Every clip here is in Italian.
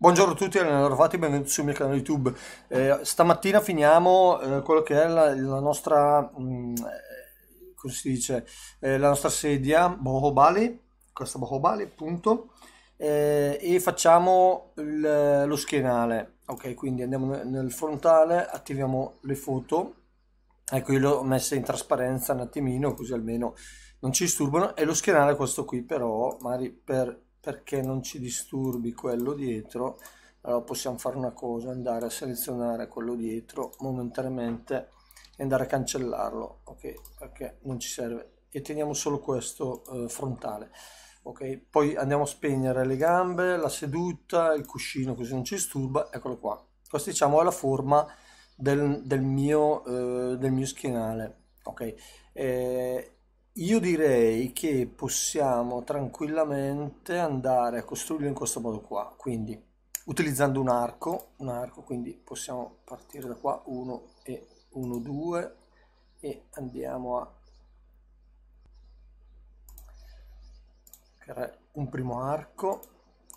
Buongiorno a tutti, allenatore Fati, benvenuti sul mio canale YouTube. Eh, stamattina finiamo eh, quello che è la, la nostra, mh, mm, come si dice, eh, la nostra sedia Bohobali, questa Bohobali, appunto, eh, e facciamo il, lo schienale. Ok, quindi andiamo nel frontale, attiviamo le foto. Ecco, io le ho messe in trasparenza un attimino, così almeno non ci disturbano. E lo schienale è questo qui, però, magari per perché non ci disturbi quello dietro allora possiamo fare una cosa andare a selezionare quello dietro momentaneamente e andare a cancellarlo ok perché non ci serve e teniamo solo questo eh, frontale ok poi andiamo a spegnere le gambe la seduta il cuscino così non ci disturba eccolo qua questa diciamo è la forma del, del mio eh, del mio schienale ok e eh, io direi che possiamo tranquillamente andare a costruirlo in questo modo qua, quindi utilizzando un arco, un arco quindi possiamo partire da qua 1 e 1, 2 e andiamo a creare un primo arco,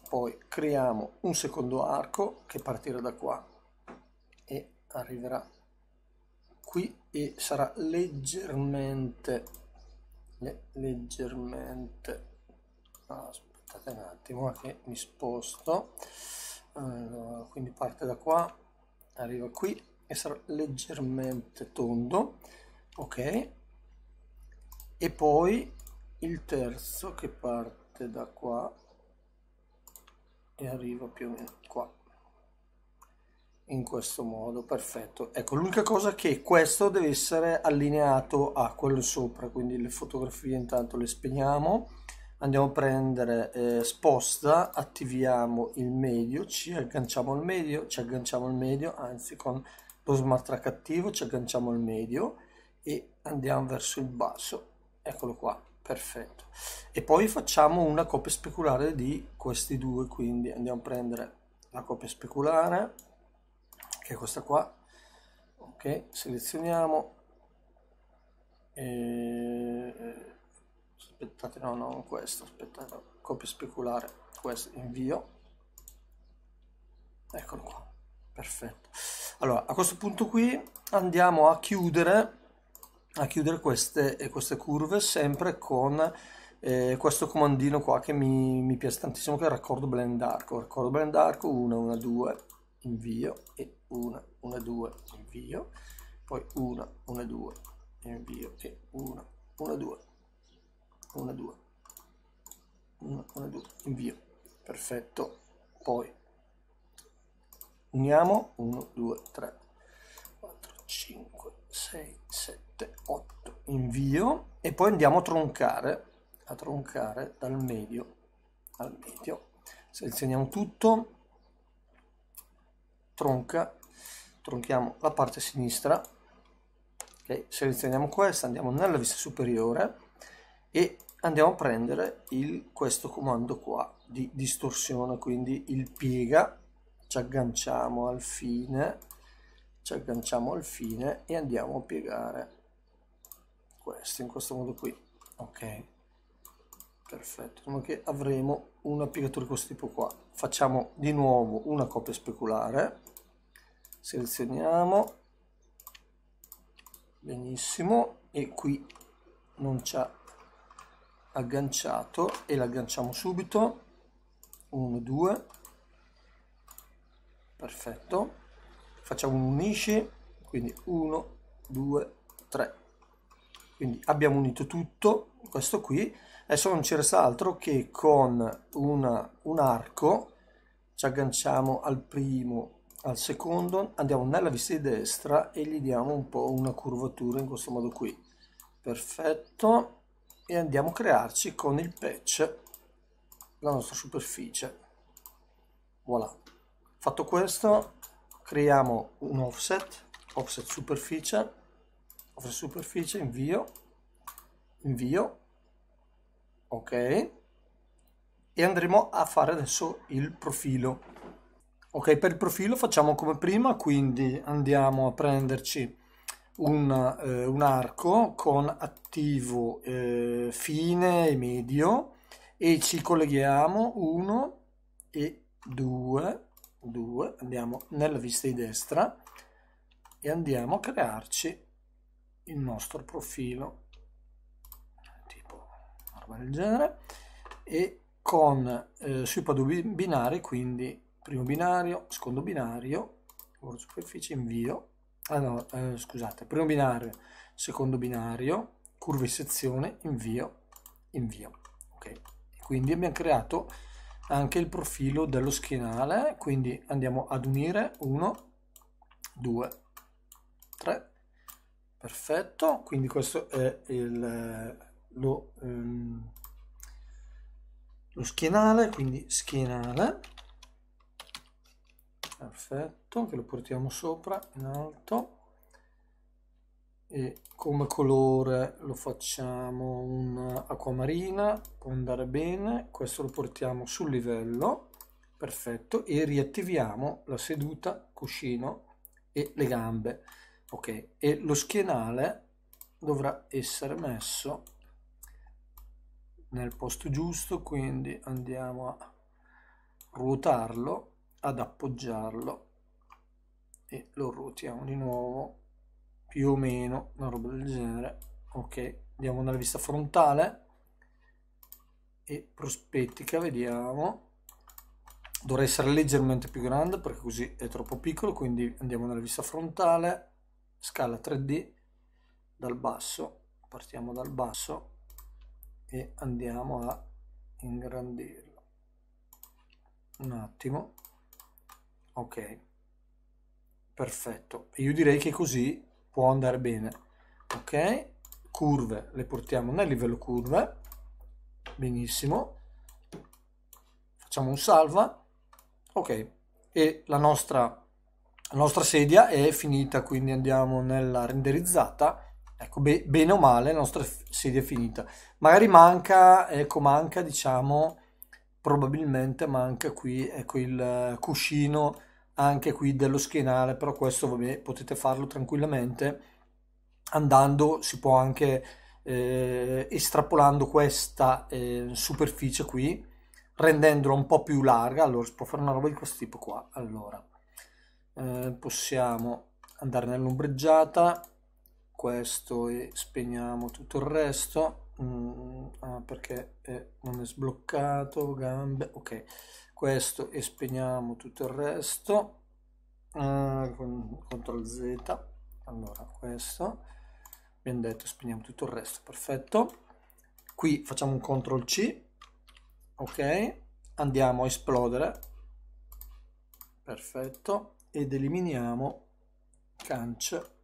poi creiamo un secondo arco che partirà da qua e arriverà qui e sarà leggermente leggermente aspettate un attimo eh, che mi sposto allora, quindi parte da qua arriva qui e sarà leggermente tondo ok e poi il terzo che parte da qua e arriva più o meno qua in questo modo, perfetto. Ecco, l'unica cosa è che questo deve essere allineato a quello sopra, quindi le fotografie intanto le spegniamo, andiamo a prendere eh, sposta, attiviamo il medio, ci agganciamo al medio, ci agganciamo al medio, anzi con lo smart track attivo ci agganciamo al medio e andiamo verso il basso, eccolo qua, perfetto. E poi facciamo una copia speculare di questi due, quindi andiamo a prendere la copia speculare che è questa qua ok selezioniamo e... aspettate no non questo aspettate copia speculare questo invio eccolo qua perfetto allora a questo punto qui andiamo a chiudere a chiudere queste, queste curve sempre con eh, questo comandino qua che mi, mi piace tantissimo che è il raccordo blend arco raccordo blend arco 1 1 2 invio e 1, 1, 2, invio, poi 1, 1, 2, invio e 1, 1, 2, 1, 2, 1, 1, 2, invio, perfetto, poi uniamo 1, 2, 3, 4, 5, 6, 7, 8, invio e poi andiamo a troncare, a troncare dal medio al medio, selezioniamo tutto, tronca tronchiamo la parte sinistra okay, selezioniamo questa andiamo nella vista superiore e andiamo a prendere il, questo comando qua di distorsione quindi il piega ci agganciamo al fine ci agganciamo al fine e andiamo a piegare questo in questo modo qui ok perfetto come che avremo una piegatura di questo tipo qua facciamo di nuovo una copia speculare selezioniamo benissimo e qui non ci ha agganciato e l'agganciamo subito 1 2 perfetto facciamo un unisci quindi 1 2 3 quindi abbiamo unito tutto questo qui adesso non ci resta altro che con una, un arco ci agganciamo al primo al secondo andiamo nella vista di destra e gli diamo un po' una curvatura in questo modo qui perfetto e andiamo a crearci con il patch la nostra superficie voilà fatto questo creiamo un offset offset superficie offset superficie invio invio ok e andremo a fare adesso il profilo Ok, per il profilo facciamo come prima, quindi andiamo a prenderci un, eh, un arco con attivo eh, fine e medio e ci colleghiamo 1 e 2, 2, andiamo nella vista di destra e andiamo a crearci il nostro profilo, tipo una roba del genere, e con eh, sui padui binari quindi primo binario, secondo binario, lavoro superficie, invio, ah eh, scusate, primo binario, secondo binario, curva in sezione, invio, invio. Ok, quindi abbiamo creato anche il profilo dello schienale, quindi andiamo ad unire 1, 2, 3, perfetto, quindi questo è il, lo, ehm, lo schienale, quindi schienale, perfetto che lo portiamo sopra in alto e come colore lo facciamo un acquamarina può andare bene questo lo portiamo sul livello perfetto e riattiviamo la seduta cuscino e le gambe ok e lo schienale dovrà essere messo nel posto giusto quindi andiamo a ruotarlo ad appoggiarlo e lo ruotiamo di nuovo più o meno una roba del genere ok andiamo nella vista frontale e prospettica vediamo dovrà essere leggermente più grande perché così è troppo piccolo quindi andiamo nella vista frontale scala 3d dal basso partiamo dal basso e andiamo a ingrandirlo un attimo ok perfetto io direi che così può andare bene ok curve le portiamo nel livello curve benissimo facciamo un salva ok e la nostra la nostra sedia è finita quindi andiamo nella renderizzata ecco be bene o male la nostra sedia è finita magari manca ecco manca diciamo probabilmente manca qui ecco, il cuscino anche qui dello schienale però questo vabbè, potete farlo tranquillamente andando si può anche eh, estrapolando questa eh, superficie qui rendendola un po' più larga allora si può fare una roba di questo tipo qua allora eh, possiamo andare nell'ombreggiata questo e spegniamo tutto il resto mm, ah, perché è, eh, non è sbloccato gambe ok questo e spegniamo tutto il resto uh, con, ctrl z allora questo abbiamo detto spegniamo tutto il resto perfetto qui facciamo un ctrl c ok andiamo a esplodere perfetto ed eliminiamo cance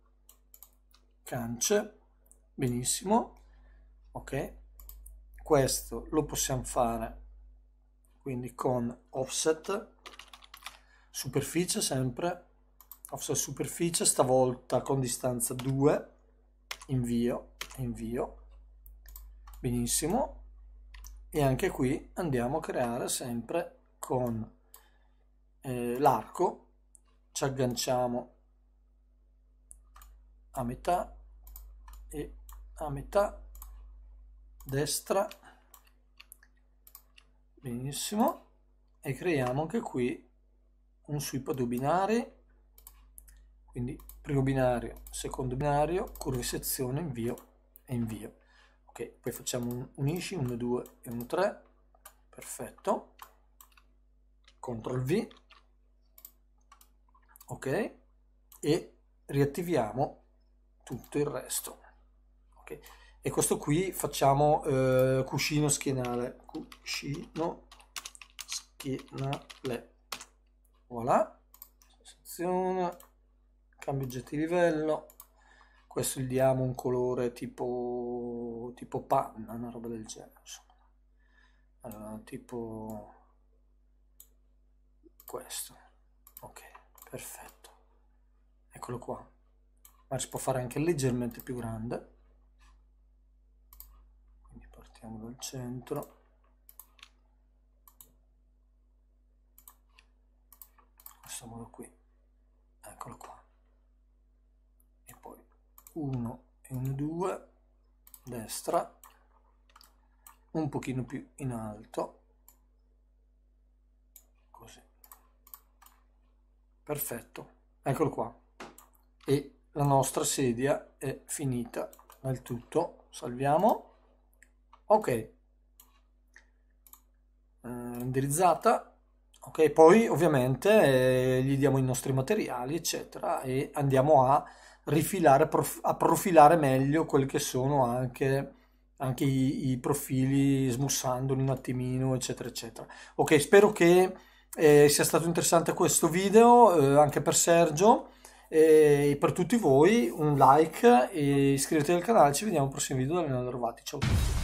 cance benissimo ok questo lo possiamo fare quindi con offset superficie sempre offset superficie stavolta con distanza 2 invio invio benissimo e anche qui andiamo a creare sempre con eh, l'arco ci agganciamo a metà e a metà destra benissimo e creiamo anche qui un sweep a due binari quindi primo binario secondo binario sezione invio e invio ok poi facciamo un unisci 1 2 e 1 3 perfetto ctrl v ok e riattiviamo tutto il resto ok e questo qui facciamo eh, cuscino schienale cuscino schienale voilà seleziona cambio oggetti di livello questo gli diamo un colore tipo tipo panna una roba del genere insomma. allora tipo questo ok perfetto eccolo qua ma si può fare anche leggermente più grande partiamo dal centro facciamolo qui eccolo qua e poi 1 e un 2 destra un pochino più in alto così perfetto eccolo qua e la nostra sedia è finita del tutto salviamo ok renderizzata eh, ok poi ovviamente eh, gli diamo i nostri materiali eccetera e andiamo a rifilare prof a profilare meglio quelli che sono anche, anche i, i, profili smussandoli un attimino eccetera eccetera ok spero che eh, sia stato interessante questo video eh, anche per Sergio eh, e per tutti voi un like e iscrivetevi al canale ci vediamo al prossimo video da Leonardo Rovati ciao a tutti